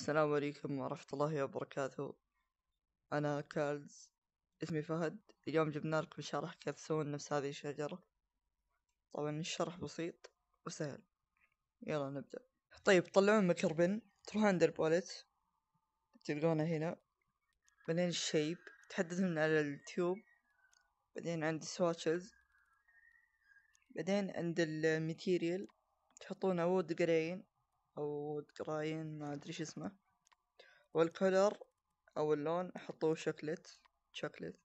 السلام عليكم ورحمة الله وبركاته أنا كالز اسمي فهد اليوم جبنا لكم شرح كيف تسوون نفس هذه الشجرة طبعا الشرح بسيط وسهل يلا نبدأ طيب تطلعون مكربن تروحون عند البوليت تلقونه هنا بعدين الشيب تحدد من على التيوب بعدين عند السواتشز بعدين عند الماتيريال تحطون وود جرين أو دراين ما أدري شو اسمه والكولر أو اللون حطوه شوكلت شوكلت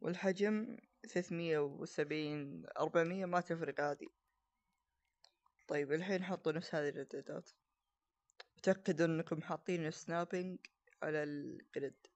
والحجم ثلاثمية وسبعين أربعمية ما تفرق عادي طيب الحين حطوا نفس هذه الإعدادات تأكدوا أنكم حاطين سنابينج على الجريد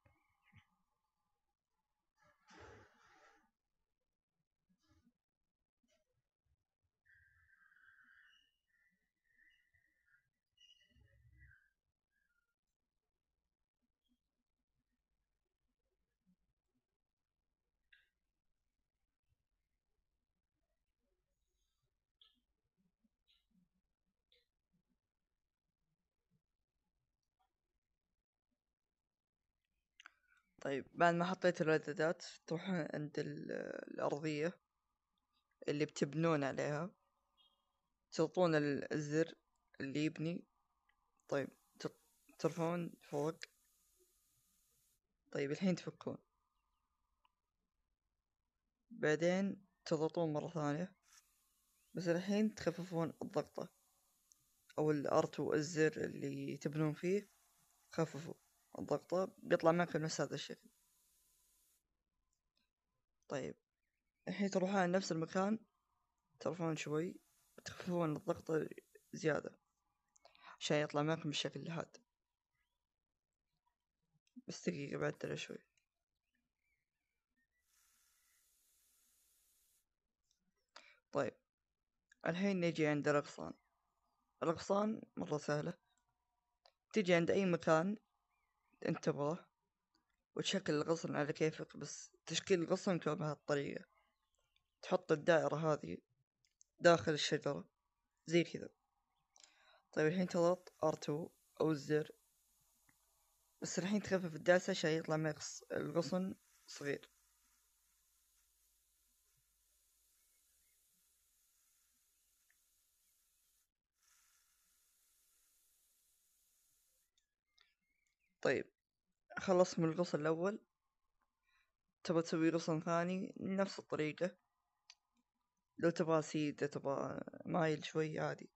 طيب بعد ما حطيتوا الردادات تروحون عند الأرضية اللي بتبنون عليها تضغطون الزر اللي يبني طيب ترفعون فوق طيب الحين تفكون بعدين تضغطون مرة ثانية بس الحين تخففون الضغطة أو الأرت والزر اللي تبنون فيه خففوه ضغطه بيطلع منفذ نفس هذا الشكل طيب الحين تروحون على نفس المكان ترفعون شوي تخففون الضغط زيادة عشان يطلع منفذ بالشكل هذا بس دقيقة بعد ترى شوي طيب الحين نجي عند الأغصان الأغصان مرة سهلة تجي عند أي مكان أنت تبغاه وتشكل الغصن على كيفك بس تشكيل الغصن كان بهالطريقة تحط الدائرة هذه داخل الشجرة زي كذا طيب الحين تضغط R2 أو الزر بس الحين تخفف الدعسة عشان يطلع معك الغصن صغير طيب خلصت من الغصن الأول تبغى تسوي غصن ثاني نفس الطريقة لو تبغى سيدة تبغى مايل شوي عادي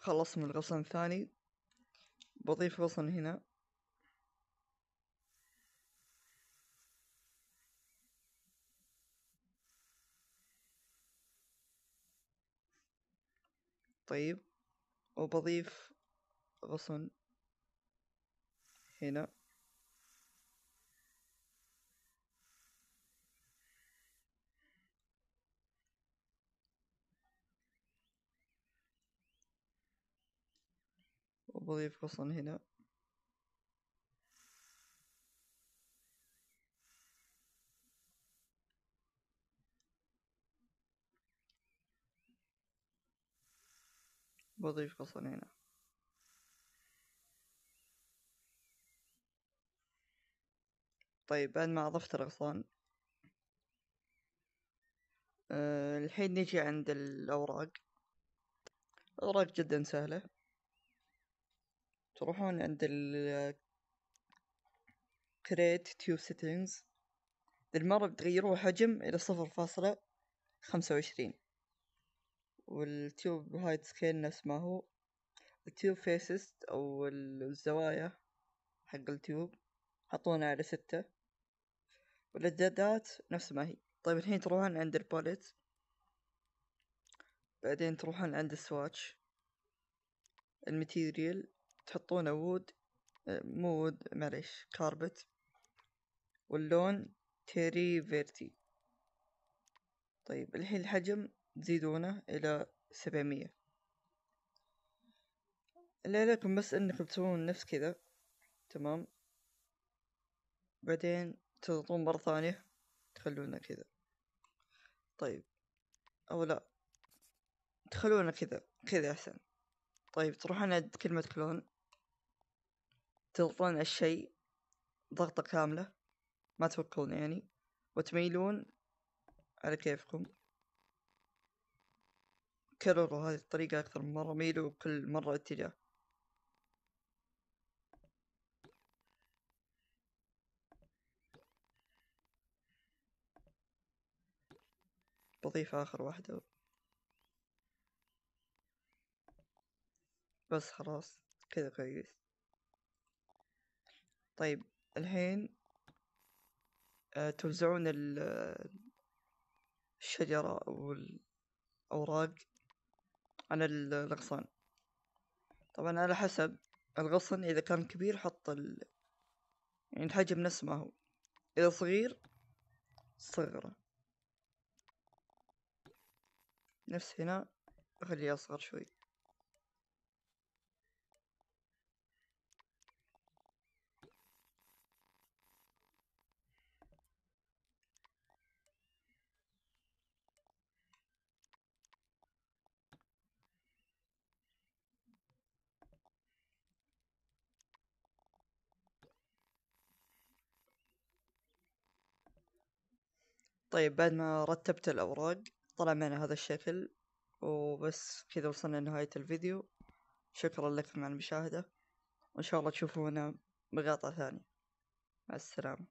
خلصت من الغصن الثاني بضيف غصن هنا طيب وبضيف غصن هنا وبضيف غصن هنا وأضيف قصر هنا طيب بعد ما أضفت الأغصان أه الحين نجي عند الأوراق أوراق جدا سهلة تروحون عند ال create tube settings المرة بتغيروه حجم إلى صفر فاصلة خمسة وعشرين والتيوب هايد سكيل نفس ما هو التيوب فيسست أو الزوايا حق التيوب حطونا على ستة والإعدادات نفس ما هي طيب الحين تروحون عند البوليت بعدين تروحون عند السواتش الماتيريال تحطونه وود مو وود معليش كاربت واللون تيري فيرتي طيب الحين الحجم تزيدونه الى سبعمية اللي عليكم بس انكم تسوون نفس كذا تمام بعدين تضغطون مرة ثانية تخلونه كذا طيب او لا تخلونه كذا كذا احسن طيب تروحون عند كلمة كلون تضغطون على الشيء ضغطة كاملة ما توكلون يعني وتميلون على كيفكم كرروا هذه الطريقة أكثر من مرة ميلوا كل مرة اتجاه بضيف آخر واحدة بس خلاص كذا كويس طيب الحين آه، توزعون الشجرة أو الأوراق عن الأغصان طبعا على حسب الغصن إذا كان كبير حط ال... يعني الحجم نفس ما هو إذا صغير صغره نفس هنا أخليه أصغر شوي طيب بعد ما رتبت الأوراق طلع معنا هذا الشكل وبس كذا وصلنا لنهاية الفيديو شكرا لكم على المشاهدة وإن شاء الله تشوفونا بغطاء ثانية مع السلامة